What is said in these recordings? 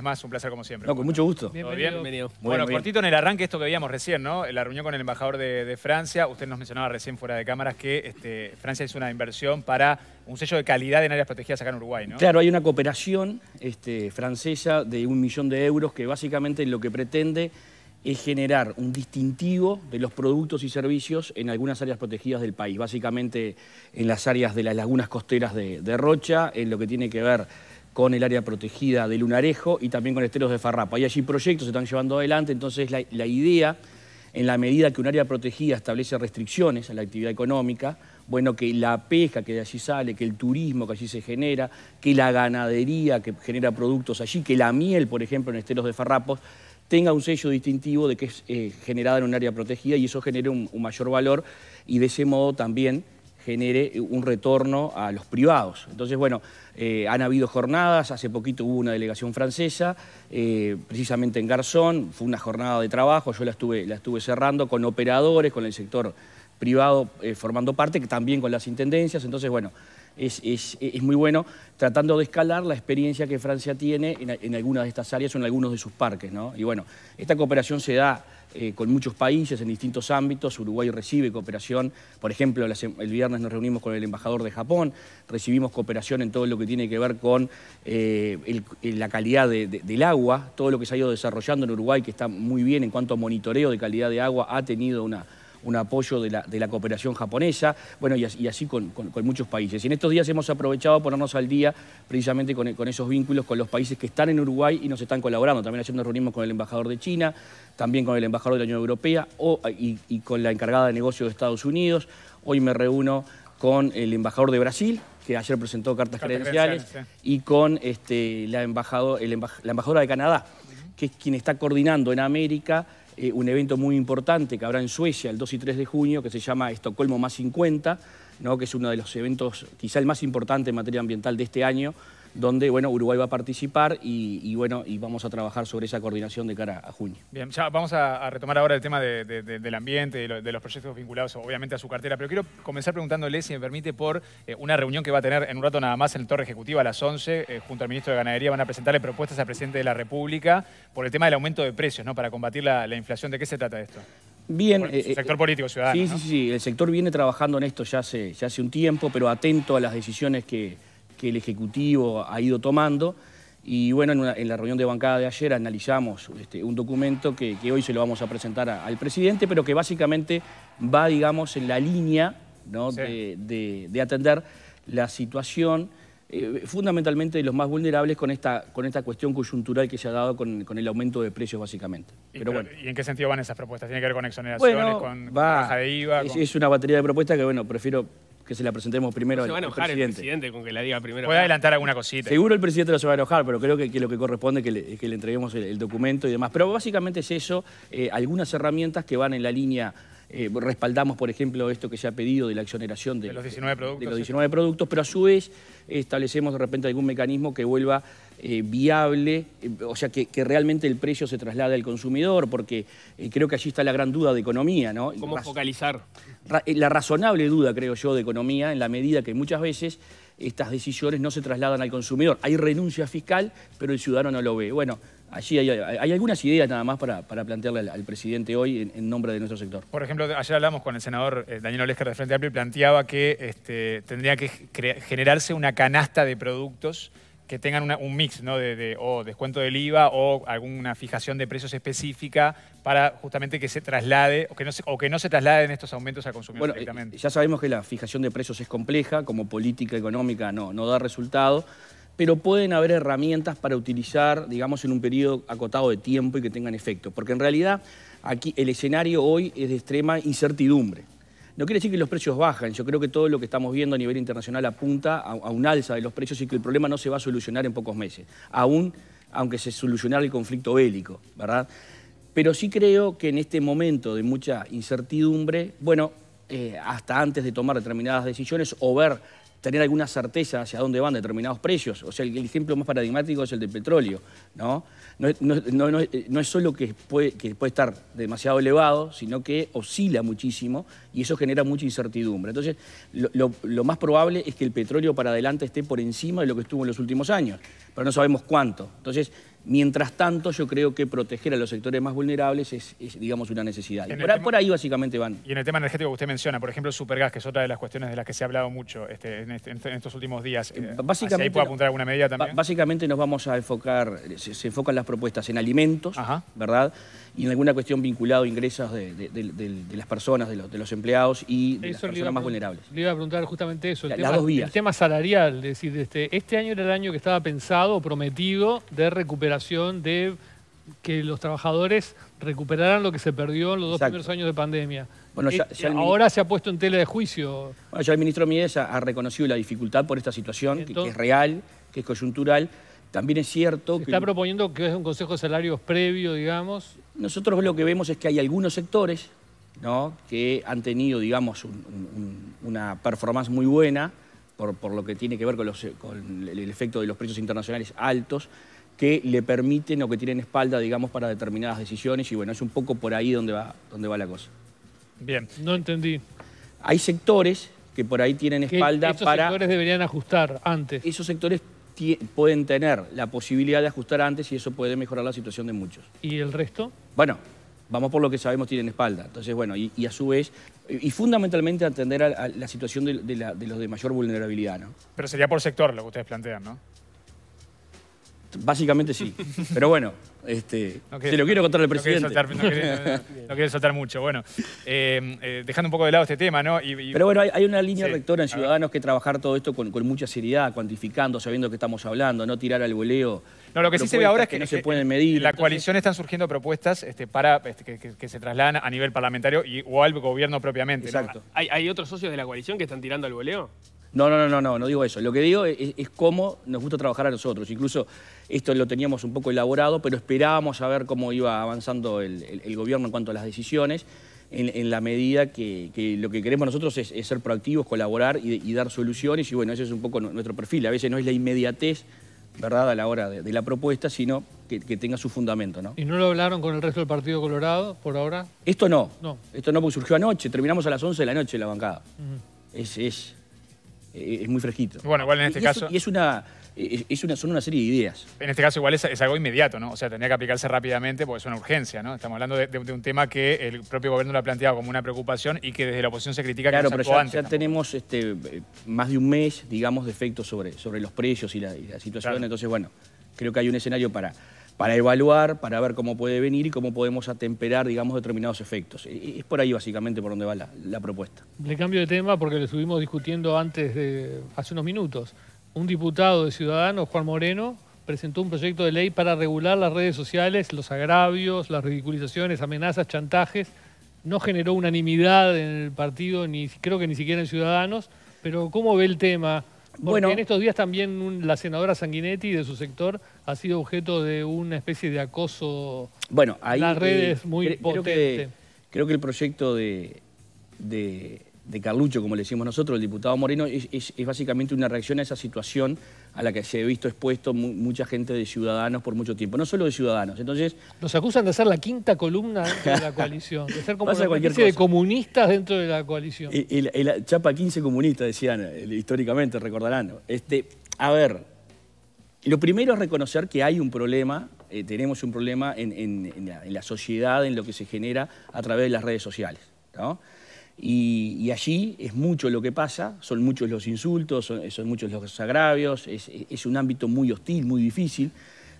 Es más, un placer como siempre. con mucho gusto. Bienvenido. bien? bueno, cortito en el arranque esto que veíamos recién, ¿no? La reunión con el embajador de, Francia. Usted nos mencionaba recién fuera de cámaras que este, Francia es una inversión para un sello de calidad en áreas protegidas acá en Uruguay, ¿no? Claro, hay una cooperación este, francesa de un millón de euros que básicamente lo que pretende es generar un distintivo de los productos y servicios en algunas áreas protegidas del país, básicamente en las áreas de las lagunas costeras de Rocha, en lo que tiene que ver con el área protegida de Lunarejo y también con Esteros de Farrapa. Hay allí proyectos se están llevando adelante, entonces la, idea, en la medida que un área protegida establece restricciones a la actividad económica, bueno, que la pesca que de allí sale, que el turismo que allí se genera, que la ganadería que genera productos allí, que la miel, por ejemplo, en Esteros de Farrapos, tenga un sello distintivo de que es eh, generada en un área protegida y eso genera un mayor valor y de ese modo también genere eh, un retorno a los privados. Entonces, bueno, eh, han habido jornadas, hace poquito hubo una delegación francesa, eh, precisamente en Garzón, fue una jornada de trabajo, yo la estuve, cerrando con operadores, con el sector privado formando parte, también con las intendencias, entonces, bueno, es, muy bueno tratando de escalar la experiencia que Francia tiene en, en algunas de estas áreas o en algunos de sus parques, ¿no? Y bueno, esta cooperación se da eh, con muchos países en distintos ámbitos. Uruguay recibe cooperación, por ejemplo, el viernes nos reunimos con el embajador de Japón, recibimos cooperación en todo lo que tiene que ver con eh, eh, la calidad del agua, todo lo que se ha ido desarrollando en Uruguay, que está muy bien en cuanto a monitoreo de calidad de agua, ha tenido una un apoyo de la, de la cooperación japonesa, bueno, y, así con, muchos países. Y en estos días hemos aprovechado a ponernos al día precisamente con, esos vínculos con los países que están en Uruguay y nos están colaborando. También haciendo nos reunimos con el embajador de China, también con el embajador de la Unión Europea o, y, con la encargada de negocios de Estados Unidos. Hoy me reúno con el embajador de Brasil, que ayer presentó cartas, credenciales, y con este, la, embajadora de Canadá, que es quien está coordinando en América eh, un evento muy importante que habrá en Suecia el 2 y 3 de junio, que se llama Estocolmo más 50, ¿no? que es uno de los eventos, quizá el más importante en materia ambiental de este año, donde bueno, Uruguay va a participar y, bueno, y vamos a trabajar sobre esa coordinación de cara a junio. Bien, ya vamos a, retomar ahora el tema del ambiente, de, los proyectos vinculados obviamente a su cartera, pero quiero comenzar preguntándole, si me permite, por eh, una reunión que va a tener en un rato nada más en el Torre Ejecutiva a las 11, eh, junto al Ministro de Ganadería, van a presentarle propuestas al Presidente de la República por el tema del aumento de precios, ¿no? Para combatir la, inflación, ¿de qué se trata esto? Bien, el eh, sector político ciudadano. Sí, sí, sí. El sector viene trabajando en esto ya ya hace un tiempo, pero atento a las decisiones que, que el Ejecutivo ha ido tomando. Y bueno, en, la reunión de bancada de ayer analizamos este, un documento que, hoy se lo vamos a presentar al presidente, pero que básicamente va, digamos, en la línea de, atender la situación eh, fundamentalmente de los más vulnerables con esta, con esta cuestión coyuntural que se ha dado con, el aumento de precios, básicamente. Y, en qué sentido van esas propuestas? ¿Tiene que ver con exoneraciones, con, baja de IVA? es, una batería de propuestas que, bueno, prefiero que se la presentemos primero se va a enojar el presidente con que la diga primero. Puede adelantar alguna cosita. Seguro el presidente no se va a enojar, pero creo que, lo que corresponde es que le, entreguemos el, documento y demás. Pero básicamente es eso, eh, algunas herramientas que van en la línea eh, respaldamos, por ejemplo, esto que se ha pedido de la exoneración de, los 19 productos, pero a su vez establecemos de repente algún mecanismo que vuelva eh, viable, eh, o sea, que, realmente el precio se traslade al consumidor, porque creo que allí está la gran duda de economía, ¿no? ¿Cómo focalizar? la razonable duda, creo yo, de economía, en la medida que muchas veces estas decisiones no se trasladan al consumidor. Hay renuncia fiscal, pero el ciudadano no lo ve. Bueno, Allí hay, algunas ideas nada más para, plantearle al, presidente hoy en, nombre de nuestro sector. Por ejemplo, ayer hablamos con el senador eh, Daniel Olesker de Frente Amplio y planteaba que este, tendría que generarse una canasta de productos que tengan un mix ¿no? de, o descuento del IVA o alguna fijación de precios específica para justamente que se traslade o que no se, o que trasladen estos aumentos al consumidor directamente. Ya sabemos que la fijación de precios es compleja, como política económica no, no da resultado pero pueden haber herramientas para utilizar, digamos, en un periodo acotado de tiempo y que tengan efecto. Porque en realidad aquí el escenario hoy es de extrema incertidumbre. No quiere decir que los precios bajan, yo creo que todo lo que estamos viendo a nivel internacional apunta a, un alza de los precios y que el problema no se va a solucionar en pocos meses, aún aunque se solucionara el conflicto bélico, ¿verdad? Pero sí creo que en este momento de mucha incertidumbre, bueno, eh, hasta antes de tomar determinadas decisiones o ver tener alguna certeza hacia dónde van determinados precios. O sea, el, ejemplo más paradigmático es el del petróleo. No, no, es solo que puede, que puede estar demasiado elevado, sino que oscila muchísimo y eso genera mucha incertidumbre. Entonces, lo, lo más probable es que el petróleo para adelante esté por encima de lo que estuvo en los últimos años, pero no sabemos cuánto. Entonces, Mientras tanto, yo creo que proteger a los sectores más vulnerables es, digamos, una necesidad. por, ahí básicamente van. Y en el tema energético que usted menciona, por ejemplo, el supergas, que es otra de las cuestiones de las que se ha hablado mucho este, en, estos últimos días. básicamente, eh, eh, ¿Ahí puede apuntar alguna medida también? Básicamente nos vamos a enfocar, se, enfocan las propuestas en alimentos, ¿verdad? y en alguna cuestión vinculado a ingresos de, de, las personas, los, de, los empleados y de las personas más vulnerables. Le iba a preguntar justamente eso, el, tema, tema salarial, decir, este, este año era el año que estaba pensado, prometido, de recuperación de que los trabajadores recuperaran lo que se perdió en los dos primeros años de pandemia. Bueno, este, Ahora se ha puesto en tela de juicio. ya el ministro Miedes ha, reconocido la dificultad por esta situación, que, es real, que es coyuntural. También es cierto que... Está proponiendo que es un consejo de salarios previo, digamos. Nosotros lo que vemos es que hay algunos sectores ¿no? que han tenido, digamos, una performance muy buena por, lo que tiene que ver con, los, el efecto de los precios internacionales altos que le permiten o que tienen espalda, digamos, para determinadas decisiones y bueno, es un poco por ahí donde va, donde va la cosa. Bien, no entendí. Hay sectores que por ahí tienen espalda para... Esos sectores deberían ajustar antes. Esos sectores pueden tener la posibilidad de ajustar antes y eso puede mejorar la situación de muchos. ¿Y el resto? bueno, vamos por lo que sabemos tienen espalda. Entonces, bueno, y, a su vez, y fundamentalmente atender a, la situación de, de, los de mayor vulnerabilidad, ¿no? Pero sería por sector lo que ustedes plantean, ¿no? Básicamente sí. Pero bueno, este, lo quiero contar al presidente. No quiere soltar, mucho. Bueno, eh, eh, dejando un poco de lado este tema, ¿no? Pero bueno, hay, una línea rectora en Ciudadanos que trabajar todo esto con, mucha seriedad, cuantificando, sabiendo que estamos hablando, no tirar al boleo... No, lo que sí se ve ahora es que, no se pueden medir. En la coalición están surgiendo propuestas este, para este, que, se trasladan a nivel parlamentario y, o al gobierno propiamente. Exacto. ¿Hay, ¿Hay otros socios de la coalición que están tirando al boleo? No, no, no, no, no, digo eso. Lo que digo es, cómo nos gusta trabajar a nosotros. Incluso esto lo teníamos un poco elaborado, pero esperábamos a ver cómo iba avanzando el, gobierno en cuanto a las decisiones, en, la medida que, lo que queremos nosotros es, ser proactivos, colaborar y, dar soluciones. Y bueno, ese es un poco nuestro perfil. A veces no es la inmediatez, ¿verdad?, a la hora de, la propuesta, sino que, tenga su fundamento, ¿no? ¿Y no lo hablaron con el resto del Partido Colorado por ahora? Esto no. No. Esto no, porque surgió anoche. Terminamos a las 11 de la noche en la bancada. es eh, es muy fresquito. Bueno, igual en este caso... y es una, eh, es una, son una serie de ideas. En este caso igual es, algo inmediato, ¿no? O sea, tenía que aplicarse rápidamente porque es una urgencia, ¿no? Estamos hablando de, un tema que el propio gobierno lo ha planteado como una preocupación y que desde la oposición se critica que se pero ya, ya tenemos este, eh, más de un mes, digamos, de efectos sobre, sobre los precios y la, situación. Entonces, bueno, creo que hay un escenario para para evaluar, para ver cómo puede venir y cómo podemos atemperar, digamos, determinados efectos. Es por ahí básicamente por donde va la, propuesta. Le cambio de tema porque lo estuvimos discutiendo antes de, hace unos minutos. Un diputado de Ciudadanos, Juan Moreno, presentó un proyecto de ley para regular las redes sociales, los agravios, las ridiculizaciones, amenazas, chantajes. No generó unanimidad en el partido, ni creo que ni siquiera en Ciudadanos, pero ¿cómo ve el tema? bueno, en estos días también la senadora Sanguinetti de su sector ha sido objeto de una especie de acoso bueno, en las redes eh, muy creo, potente. Creo que, el proyecto de de Carlucho, como le decimos nosotros, el diputado Moreno, es, básicamente una reacción a esa situación a la que se ha visto expuesto mucha gente de ciudadanos por mucho tiempo, no solo de ciudadanos. Entonces, Nos acusan de ser la quinta columna de la coalición, de ser como una especie de comunistas dentro de la coalición. El, Chapa 15 comunista, decían eh, históricamente, recordarán. Este, a ver, lo primero es reconocer que hay un problema eh, tenemos un problema en, la, en, la, sociedad, en lo que se genera a través de las redes sociales. ¿no? Y, allí es mucho lo que pasa, son muchos los insultos, son, muchos los agravios, es, un ámbito muy hostil, muy difícil.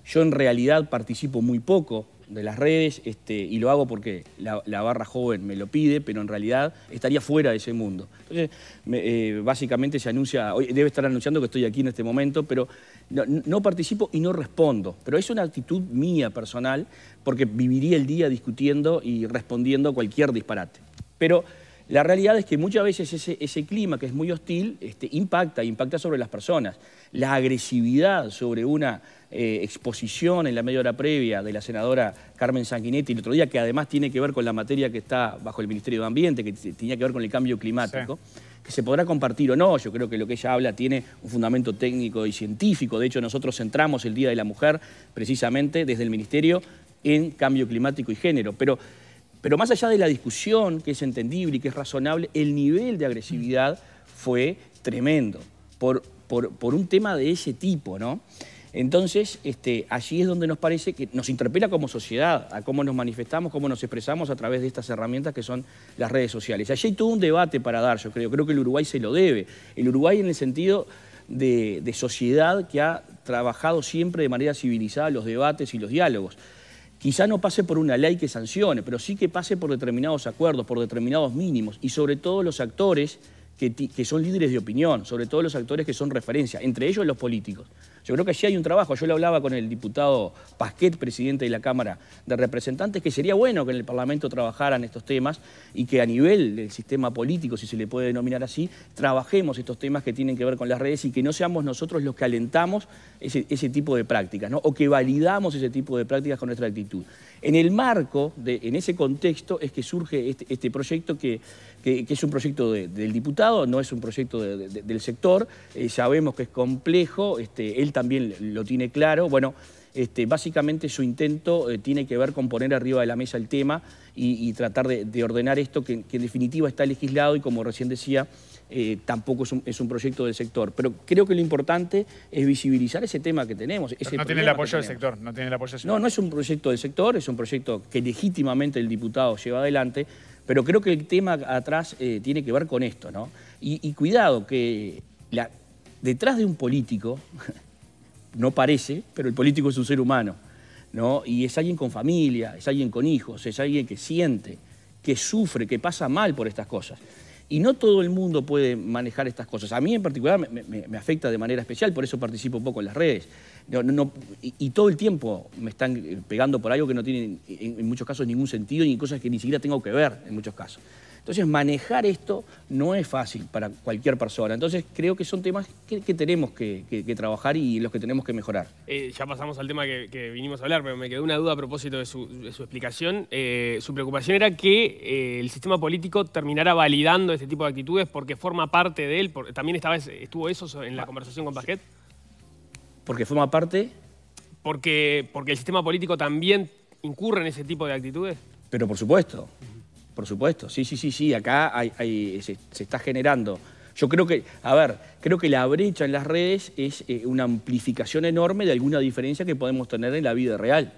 Yo en realidad participo muy poco de las redes este, y lo hago porque la, barra joven me lo pide, pero en realidad estaría fuera de ese mundo. Entonces, eh, básicamente se anuncia, hoy debe estar anunciando que estoy aquí en este momento, pero no, participo y no respondo. Pero es una actitud mía personal porque viviría el día discutiendo y respondiendo cualquier disparate. Pero la realidad es que muchas veces ese, clima que es muy hostil este, impacta, impacta sobre las personas. La agresividad sobre una eh, exposición en la media hora previa de la senadora Carmen Sanguinetti el otro día, que además tiene que ver con la materia que está bajo el Ministerio de Ambiente, que tenía que ver con el cambio climático, que se podrá compartir o no, yo creo que lo que ella habla tiene un fundamento técnico y científico, de hecho nosotros centramos el Día de la Mujer precisamente desde el Ministerio en cambio climático y género, pero pero más allá de la discusión, que es entendible y que es razonable, el nivel de agresividad fue tremendo por, un tema de ese tipo, Entonces, este, allí es donde nos parece que nos interpela como sociedad, a cómo nos manifestamos, cómo nos expresamos a través de estas herramientas que son las redes sociales. Allí hay todo un debate para dar, yo creo. Creo que el Uruguay se lo debe. El Uruguay en el sentido de, de sociedad que ha trabajado siempre de manera civilizada los debates y los diálogos. Quizá no pase por una ley que sancione, pero sí que pase por determinados acuerdos, por determinados mínimos, y sobre todo los actores que, son líderes de opinión, sobre todo los actores que son referencia, entre ellos los políticos. Yo creo que allí hay un trabajo. Yo lo hablaba con el diputado Pasquet, presidente de la Cámara de Representantes, que sería bueno que en el Parlamento trabajaran estos temas y que a nivel del sistema político, si se le puede denominar así, trabajemos estos temas que tienen que ver con las redes y que no seamos nosotros los que alentamos ese, tipo de prácticas, ¿no? o que validamos ese tipo de prácticas con nuestra actitud. En el marco, de, en ese contexto, es que surge este, este proyecto que, es un proyecto del diputado, no es un proyecto del sector. Eh, sabemos que es complejo, este, él también lo tiene claro. Bueno, este, básicamente su intento eh, tiene que ver con poner arriba de la mesa el tema y, tratar de, ordenar esto que en definitiva está legislado y como recién decía, eh, tampoco es un, proyecto del sector. Pero creo que lo importante es visibilizar ese tema que tenemos. no tiene el apoyo del sector, no tiene el apoyo No, no es un proyecto del sector, es un proyecto que legítimamente el diputado lleva adelante, pero creo que el tema atrás eh, tiene que ver con esto, ¿no? Y, cuidado, que detrás de un político, no parece, pero el político es un ser humano, ¿no? Y es alguien con familia, es alguien con hijos, es alguien que siente, que sufre, que pasa mal por estas cosas. Y no todo el mundo puede manejar estas cosas. A mí en particular me, afecta de manera especial, por eso participo un poco en las redes. y, todo el tiempo me están eh, pegando por algo que no tiene en, muchos casos ningún sentido ni cosas que ni siquiera tengo que ver en muchos casos. Entonces manejar esto no es fácil para cualquier persona. Entonces creo que son temas que, tenemos que, trabajar y los que tenemos que mejorar. Eh, ya pasamos al tema que, vinimos a hablar, pero me quedó una duda a propósito de su, explicación. Eh, su preocupación era que eh, el sistema político terminara validando este tipo de actitudes porque forma parte de él. ¿También vez estuvo eso en la ah, conversación con Pajet? Porque forma parte... Porque, porque el sistema político también incurre en ese tipo de actitudes. Pero por supuesto. Por supuesto, sí, sí, sí, sí, acá se, está generando. Yo creo que, a ver, creo que la brecha en las redes es eh, una amplificación enorme de alguna diferencia que podemos tener en la vida real,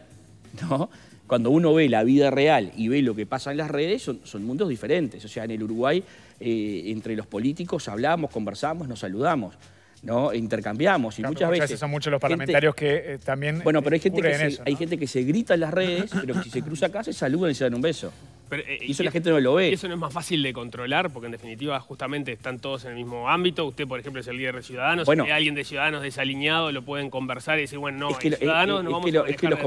¿no? Cuando uno ve la vida real y ve lo que pasa en las redes, son, mundos diferentes. O sea, en el Uruguay, eh, entre los políticos hablamos, conversamos, nos saludamos. ¿no? Intercambiamos y muchas, veces... Son muchos los parlamentarios que eh, también... Bueno, pero hay eh, gente, que se, hay gente que se grita en las redes, pero si se cruza acá se saludan y se dan un beso. Eh, y eso la gente no lo ve. eso no es más fácil de controlar, porque en definitiva justamente están todos en el mismo ámbito. Usted, por ejemplo, es el líder de Ciudadanos. Bueno, si hay alguien de Ciudadanos desalineado, lo pueden conversar y decir, bueno, no, es que, Ciudadanos no vamos que Es que los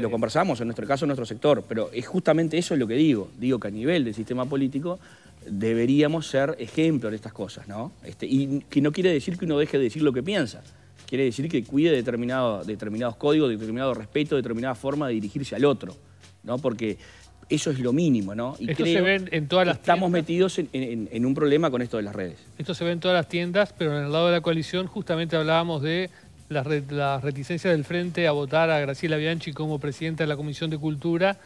lo conversamos, en nuestro caso, en nuestro sector, pero es justamente eso lo que digo. Digo que a nivel del sistema político deberíamos ser ejemplo en estas cosas, ¿no? Este, y que no quiere decir que uno deje de decir lo que piensa, quiere decir que cuide determinados códigos, determinado respeto, determinada forma de dirigirse al otro, ¿no? Porque eso es lo mínimo, ¿no? Y se en todas las Estamos metidos en, un problema con esto de las redes. Esto se ve en todas las tiendas, pero en el lado de la coalición justamente hablábamos de las, la reticencias del frente a votar a Graciela Bianchi como presidenta de la Comisión de Cultura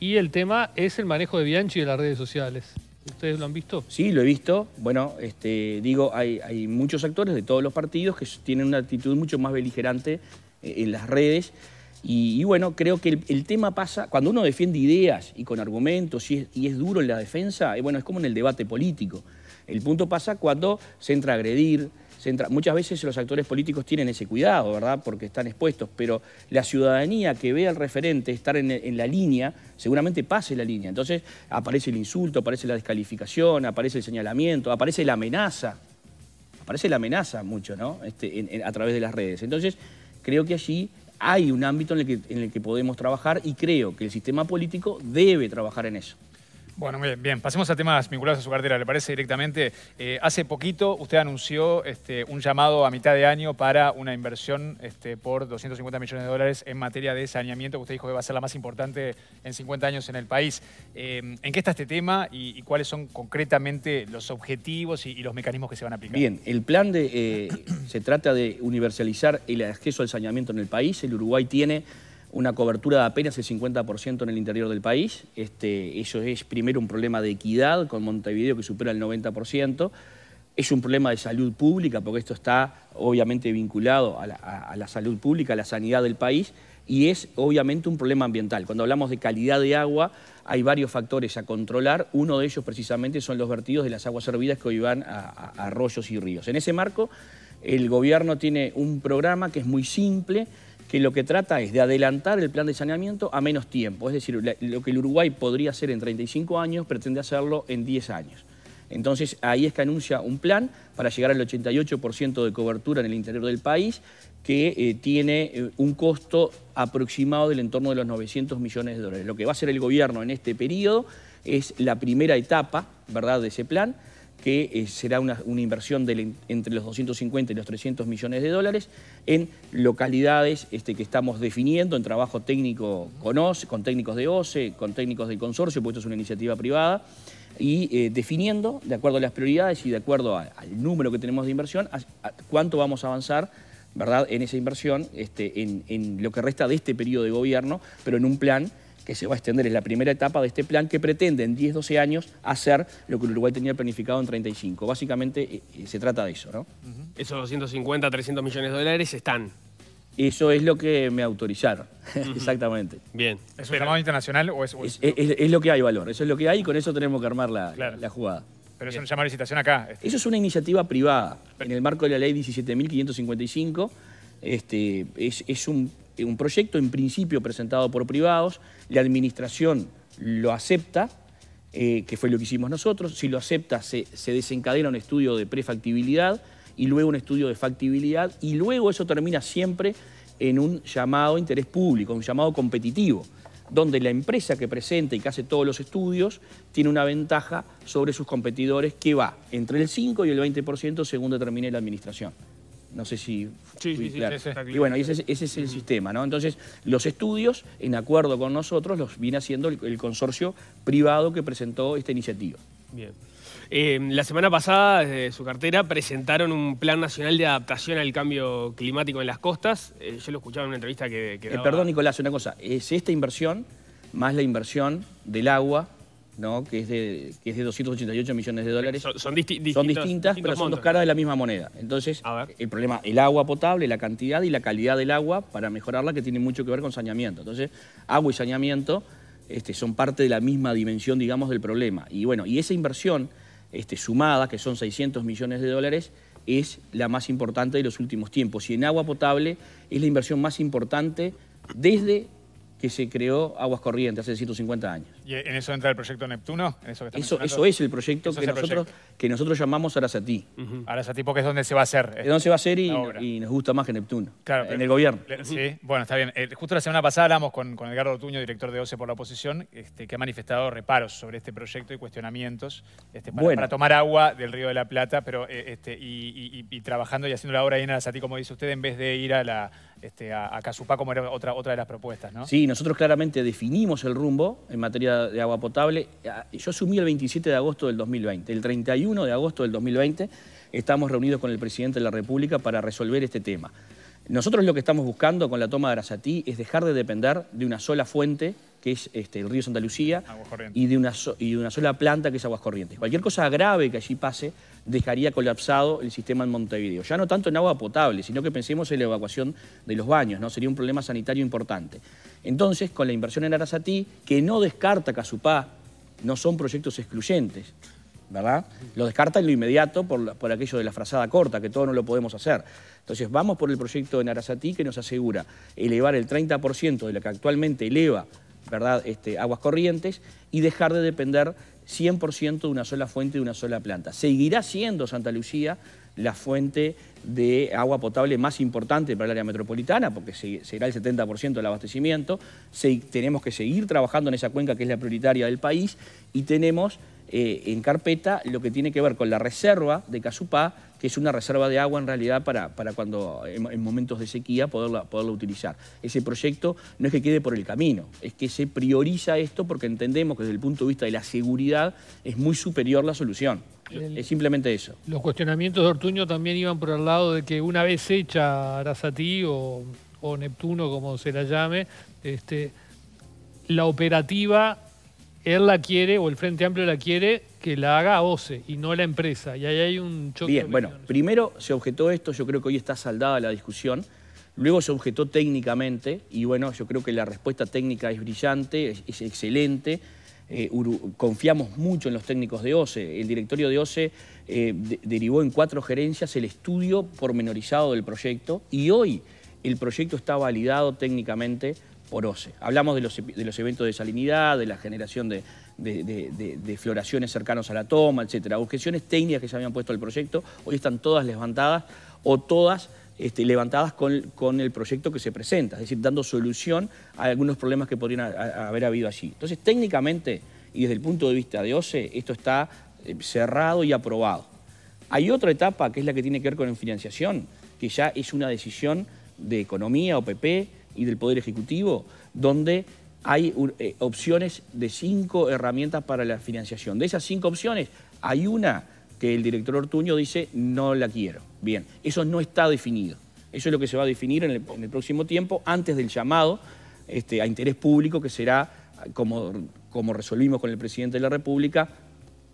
y el tema es el manejo de Bianchi de las redes sociales. ¿Ustedes lo han visto? Sí, lo he visto. Bueno, este, digo, hay, muchos actores de todos los partidos que tienen una actitud mucho más beligerante eh, en las redes. Y, bueno, creo que el, tema pasa, cuando uno defiende ideas y con argumentos y es, y es duro en la defensa, y eh, bueno, es como en el debate político. El punto pasa cuando se entra a agredir, Muchas veces los actores políticos tienen ese cuidado, ¿verdad? Porque están expuestos, pero la ciudadanía que ve al referente estar en, la línea, seguramente pase la línea. Entonces aparece el insulto, aparece la descalificación, aparece el señalamiento, aparece la amenaza. Aparece la amenaza mucho, ¿no? Este, a través de las redes. Entonces creo que allí hay un ámbito en el, en el que podemos trabajar y creo que el sistema político debe trabajar en eso. Bueno, bien, Pasemos a temas vinculados a su cartera, ¿le parece directamente? Eh, hace poquito usted anunció este, un llamado a mitad de año para una inversión este, por 250 millones de dólares en materia de saneamiento, que usted dijo que va a ser la más importante en 50 años en el país. Eh, ¿En qué está este tema y, cuáles son concretamente los objetivos y, los mecanismos que se van a aplicar? Bien, el plan de, eh, se trata de universalizar el acceso al saneamiento en el país. El Uruguay tiene una cobertura de apenas el 50% en el interior del país. Este, eso es primero un problema de equidad con Montevideo que supera el 90%. Es un problema de salud pública porque esto está obviamente vinculado a la, salud pública, a la sanidad del país y es obviamente un problema ambiental. Cuando hablamos de calidad de agua, hay varios factores a controlar. Uno de ellos precisamente son los vertidos de las aguas servidas que hoy van a arroyos y ríos. En ese marco, el gobierno tiene un programa que es muy simple, que lo que trata es de adelantar el plan de saneamiento a menos tiempo. Es decir, lo que el Uruguay podría hacer en 35 años, pretende hacerlo en 10 años. Entonces ahí es que anuncia un plan para llegar al 88% de cobertura en el interior del país que eh, tiene eh, un costo aproximado del entorno de los 900 millones de dólares. Lo que va a hacer el gobierno en este periodo es la primera etapa ¿verdad? de ese plan que eh, será una, inversión entre los 250 y los 300 millones de dólares en localidades este, que estamos definiendo, en trabajo técnico con, e, con técnicos de OCE, con técnicos del consorcio, porque esto es una iniciativa privada, y eh, definiendo, de acuerdo a las prioridades y de acuerdo al número que tenemos de inversión, cuánto vamos a avanzar ¿verdad? en esa inversión, este, en, en lo que resta de este periodo de gobierno, pero en un plan que se va a extender. Es la primera etapa de este plan que pretende en 10, 12 años hacer lo que Uruguay tenía planificado en 35. Básicamente eh, eh, se trata de eso, ¿no? Esos 250, 300 millones de dólares están. Eso es lo que me autorizaron, exactamente. Bien. ¿Es un llamado internacional o es, es... lo que hay valor, eso es lo que hay y con eso tenemos que armar la, jugada. Pero eso no llama licitación acá. Este. Eso es una iniciativa privada. En el marco de la ley 17.555, este, es un eh, un proyecto en principio presentado por privados, la administración lo acepta, eh, que fue lo que hicimos nosotros, si lo acepta se, se desencadena un estudio de prefactibilidad y luego un estudio de factibilidad y luego eso termina siempre en un llamado interés público, un llamado competitivo, donde la empresa que presenta y que hace todos los estudios tiene una ventaja sobre sus competidores que va entre el 5 y el 20% según determine la administración. No sé si... Sí, sí, claro. sí, Y bueno, ese, es el sistema, ¿no? Entonces, los estudios, en acuerdo con nosotros, los viene haciendo el, consorcio privado que presentó esta iniciativa. Bien. Eh, la semana pasada, desde su cartera, presentaron un plan nacional de adaptación al cambio climático en las costas. Eh, yo lo escuchaba en una entrevista que... Eh, perdón, Nicolás, una cosa. Es esta inversión, más la inversión del agua ¿no? que, es de, que de 288 millones de dólares. Son, distintas, pero son dos caras de la misma moneda. Entonces, el problema, el agua potable, la cantidad y la calidad del agua para mejorarla, que tiene mucho que ver con saneamiento. Entonces, agua y saneamiento este, son parte de la misma dimensión, digamos, del problema. Y bueno, y esa inversión este, sumada, que son 600 millones de dólares, es la más importante de los últimos tiempos. Y en agua potable es la inversión más importante desde que se creó Aguas Corrientes hace 150 años. ¿Y en eso entra el proyecto Neptuno? eso, es el proyecto, que, nosotros, que nosotros llamamos Arasatí. Arasati, Arasatí porque es donde se va a hacer. Es eh, donde se va a hacer y, nos gusta más que Neptuno, claro, en el gobierno. sí, bueno, está bien. Eh, justo la semana pasada hablamos con, Edgardo Tuño, director de OCE por la oposición, este, que ha manifestado reparos sobre este proyecto y cuestionamientos este, para, tomar agua del Río de la Plata pero eh, este, y, trabajando y haciendo la obra ahí en Arasatí, como dice usted, en vez de ir a la este, a, como era otra, otra de las propuestas, ¿no? Sí, nosotros claramente definimos el rumbo en materia de agua potable. Ah, yo asumí el 27 de agosto del 2020. El 31 de agosto del 2020 estamos reunidos con el presidente de la República para resolver este tema. Nosotros lo que estamos buscando con la toma de Arasatí es dejar de depender de una sola fuente, que es este, el río Santa Lucía, y de, una y una sola planta, que es Aguas Corrientes. Cualquier cosa grave que allí pase dejaría colapsado el sistema en Montevideo. Ya no tanto en agua potable, sino que pensemos en la evacuación de los baños, ¿no? Sería un problema sanitario importante. Entonces, con la inversión en Arasatí, que no descarta Casupá, no son proyectos excluyentes, ¿verdad? Lo descarta en lo inmediato por, por aquello de la frazada corta, que todo no lo podemos hacer. Entonces, vamos por el proyecto en Arasatí que nos asegura elevar el 30% de lo que actualmente eleva ¿verdad? Este, aguas corrientes y dejar de depender 100% de una sola fuente, de una sola planta. Seguirá siendo Santa Lucía la fuente de agua potable más importante para el área metropolitana, porque será el 70% del abastecimiento. tenemos que seguir trabajando en esa cuenca que es la prioritaria del país y tenemos eh, en carpeta lo que tiene que ver con la reserva de Casupá, que es una reserva de agua en realidad para, para cuando en, momentos de sequía poderla, utilizar. Ese proyecto no es que quede por el camino, es que se prioriza esto porque entendemos que desde el punto de vista de la seguridad es muy superior la solución. es simplemente eso. Los cuestionamientos de Ortuño también iban por el lado de que una vez hecha Arasatí o, o Neptuno, como se la llame, este, la operativa él la quiere o el Frente Amplio la quiere que la haga OCE y no la empresa. Y ahí hay un choque. Bien, bueno, primero se objetó esto, yo creo que hoy está saldada la discusión. Luego se objetó técnicamente y bueno, yo creo que la respuesta técnica es brillante, es, excelente. Eh, confiamos mucho en los técnicos de OCE. El directorio de OCE eh, derivó en cuatro gerencias el estudio pormenorizado del proyecto y hoy el proyecto está validado técnicamente por OCE. Hablamos de los, eventos de salinidad, de la generación de, de, floraciones cercanos a la toma, etcétera. Objeciones técnicas que se habían puesto al proyecto, hoy están todas levantadas o todas este, levantadas con, el proyecto que se presenta, es decir, dando solución a algunos problemas que podrían haber habido allí. Entonces, técnicamente y desde el punto de vista de OCE, esto está eh, cerrado y aprobado. Hay otra etapa que es la que tiene que ver con financiación, que ya es una decisión de economía, o PP, y del Poder Ejecutivo, donde hay eh, opciones de cinco herramientas para la financiación. De esas cinco opciones, hay una que el director Ortuño dice, no la quiero. Bien, eso no está definido. Eso es lo que se va a definir en el, próximo tiempo, antes del llamado este, a interés público, que será, como, como resolvimos con el presidente de la República,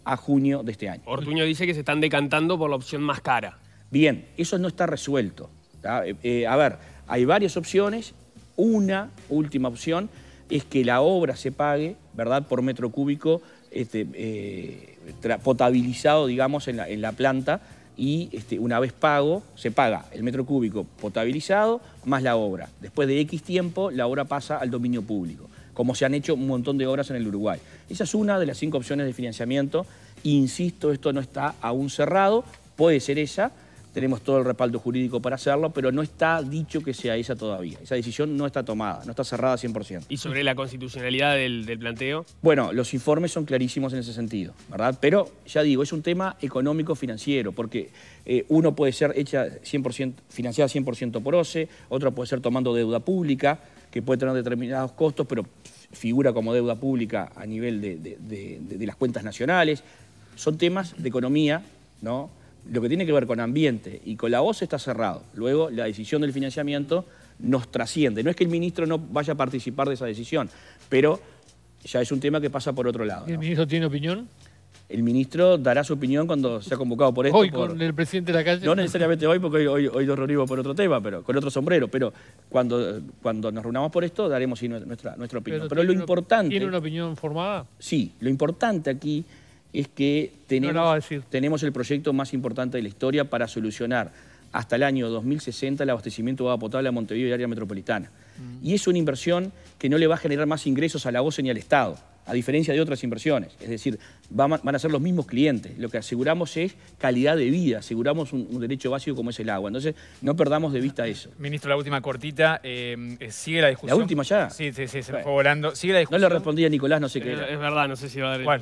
a junio de este año. Ortuño dice que se están decantando por la opción más cara. Bien, eso no está resuelto. Eh, eh, a ver, hay varias opciones una última opción es que la obra se pague, ¿verdad?, por metro cúbico este, eh, potabilizado, digamos, en la, planta y este, una vez pago, se paga el metro cúbico potabilizado más la obra. Después de X tiempo, la obra pasa al dominio público, como se han hecho un montón de obras en el Uruguay. Esa es una de las cinco opciones de financiamiento. Insisto, esto no está aún cerrado, puede ser esa, tenemos todo el respaldo jurídico para hacerlo, pero no está dicho que sea esa todavía. Esa decisión no está tomada, no está cerrada 100%. ¿Y sobre la constitucionalidad del, planteo? Bueno, los informes son clarísimos en ese sentido, ¿verdad? Pero, ya digo, es un tema económico-financiero, porque eh, uno puede ser hecha 100%, financiada 100% por OCE, otro puede ser tomando deuda pública, que puede tener determinados costos, pero figura como deuda pública a nivel de las cuentas nacionales. Son temas de economía, ¿no?, lo que tiene que ver con ambiente y con la voz está cerrado. Luego la decisión del financiamiento nos trasciende. No es que el ministro no vaya a participar de esa decisión, pero ya es un tema que pasa por otro lado. ¿El ministro tiene opinión? El ministro dará su opinión cuando sea convocado por esto. ¿Hoy con el presidente de la calle? No necesariamente hoy, porque hoy, hoy, nos reunimos por otro tema, pero con otro sombrero. Pero cuando, cuando nos reunamos por esto, daremos nuestra, nuestra opinión. Pero, lo importante... ¿Tiene una opinión formada? Sí, lo importante aquí es que tenemos, tenemos el proyecto más importante de la historia para solucionar hasta el año 2060 el abastecimiento de agua potable a Montevideo y área metropolitana. Mm. Y es una inversión que no le va a generar más ingresos a la voz ni al Estado a diferencia de otras inversiones. Es decir, van a ser los mismos clientes. Lo que aseguramos es calidad de vida, aseguramos un, derecho básico como es el agua. Entonces, no perdamos de vista eso. Ministro, la última cortita. Eh, sigue la discusión. ¿La última ya? Sí, sí, sí, se fue volando. Sigue la discusión. No le respondí a Nicolás, no sé qué. Es verdad, no sé si va a dar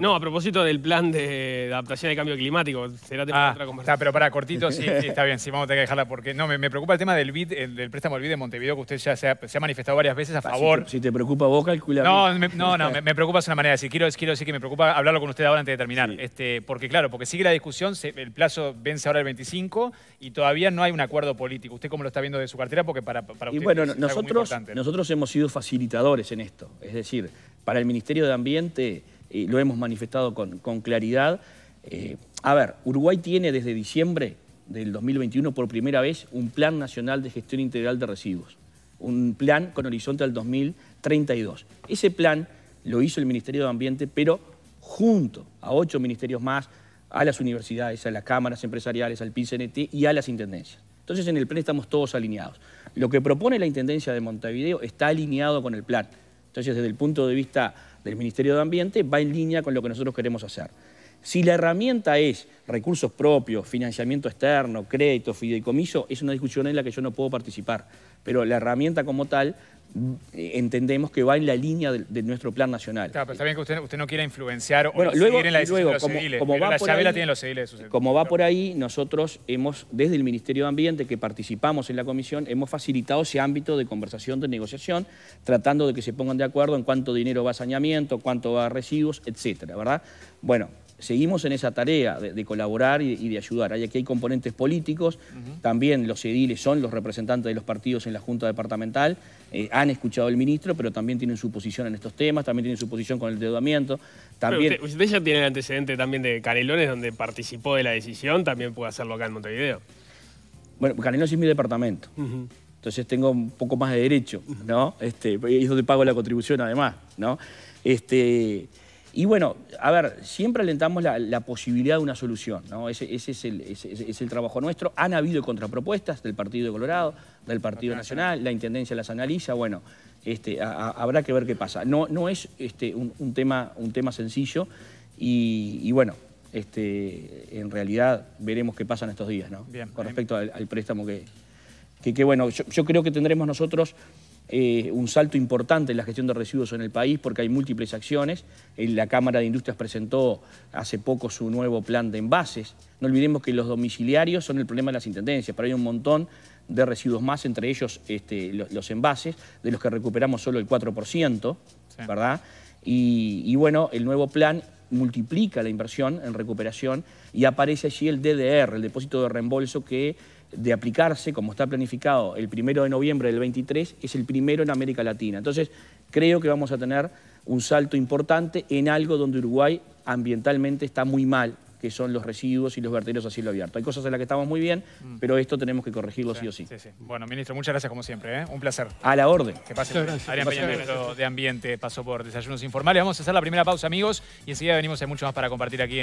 no, a propósito del plan de adaptación al cambio climático, será tema ah, otra conversación. pero para cortito, sí, está bien, sí, vamos a tener que dejarla porque no, me, preocupa el tema del BID, del préstamo del BID de Montevideo, que usted ya se ha, manifestado varias veces a ah, favor. Si te, preocupa vos, calcular. No, me, No, no, me, preocupa de una manera. quiero, quiero decir que me preocupa hablarlo con usted ahora antes de terminar. Este, porque claro, porque sigue la discusión, el plazo vence ahora el 25 y todavía no hay un acuerdo político. ¿Usted cómo lo está viendo de su cartera? Porque para, usted es nosotros, nosotros hemos sido facilitadores en esto. Es decir, para el Ministerio de Ambiente eh, lo hemos manifestado con, claridad. Eh, a ver, Uruguay tiene desde diciembre del 2021 por primera vez un Plan Nacional de Gestión Integral de Residuos. Un plan con horizonte al 2000 32. Ese plan lo hizo el Ministerio de Ambiente, pero junto a ocho ministerios más, a las universidades, a las cámaras empresariales, al CNT y a las intendencias. Entonces en el plan estamos todos alineados. Lo que propone la Intendencia de Montevideo está alineado con el plan. Entonces desde el punto de vista del Ministerio de Ambiente va en línea con lo que nosotros queremos hacer. Si la herramienta es recursos propios, financiamiento externo, crédito, fideicomiso, es una discusión en la que yo no puedo participar. Pero la herramienta como tal entendemos que va en la línea de, nuestro plan nacional. está bien que usted, no quiera influenciar o seguir en la decisión luego, de los como, va la por llave ahí, la tienen los civiles. como va por ahí, nosotros hemos, desde el Ministerio de Ambiente, que participamos en la comisión, hemos facilitado ese ámbito de conversación, de negociación, tratando de que se pongan de acuerdo en cuánto dinero va a saneamiento, cuánto va a residuos, etcétera, ¿verdad? Bueno, seguimos en esa tarea de, colaborar y, de ayudar. Hay, aquí hay componentes políticos, también los ediles son los representantes de los partidos en la Junta Departamental, eh, han escuchado al ministro, pero también tienen su posición en estos temas, también tienen su posición con el deudamiento. También... Usted, ya tiene el antecedente también de Canelones, donde participó de la decisión, también puede hacerlo acá en Montevideo. Bueno, Canelones es mi departamento. entonces tengo un poco más de derecho, ¿no? Este, es donde pago la contribución además, ¿no? Este, y bueno, a ver, siempre alentamos la, posibilidad de una solución, ¿no? Ese, es el, es el, trabajo nuestro. Han habido contrapropuestas del Partido de Colorado, del Partido Nacional, la Intendencia las analiza, bueno, este, habrá que ver qué pasa. No, no es este, un, tema, un tema sencillo y, bueno, este, en realidad veremos qué pasa en estos días, ¿no? Con respecto al, préstamo que, que, bueno, yo creo que tendremos nosotros eh, un salto importante en la gestión de residuos en el país porque hay múltiples acciones. Eh, la Cámara de Industrias presentó hace poco su nuevo plan de envases. No olvidemos que los domiciliarios son el problema de las intendencias, pero hay un montón de residuos más, entre ellos este, los, envases, de los que recuperamos solo el 4%, ¿verdad? y bueno, el nuevo plan multiplica la inversión en recuperación y aparece allí el DDR, el depósito de reembolso que de aplicarse, como está planificado, el primero de noviembre del 23, es el primero en América Latina. Entonces, creo que vamos a tener un salto importante en algo donde Uruguay ambientalmente está muy mal, que son los residuos y los vertederos a cielo abierto. Hay cosas en las que estamos muy bien, mm. pero esto tenemos que corregirlo sí, o sí. Bueno, ministro, muchas gracias como siempre. ¿eh? Un placer. A la orden. Que pase. Adrián Peña, de Ambiente, pasó por Desayunos Informales. Vamos a hacer la primera pausa, amigos, y enseguida venimos. Hay mucho más para compartir aquí.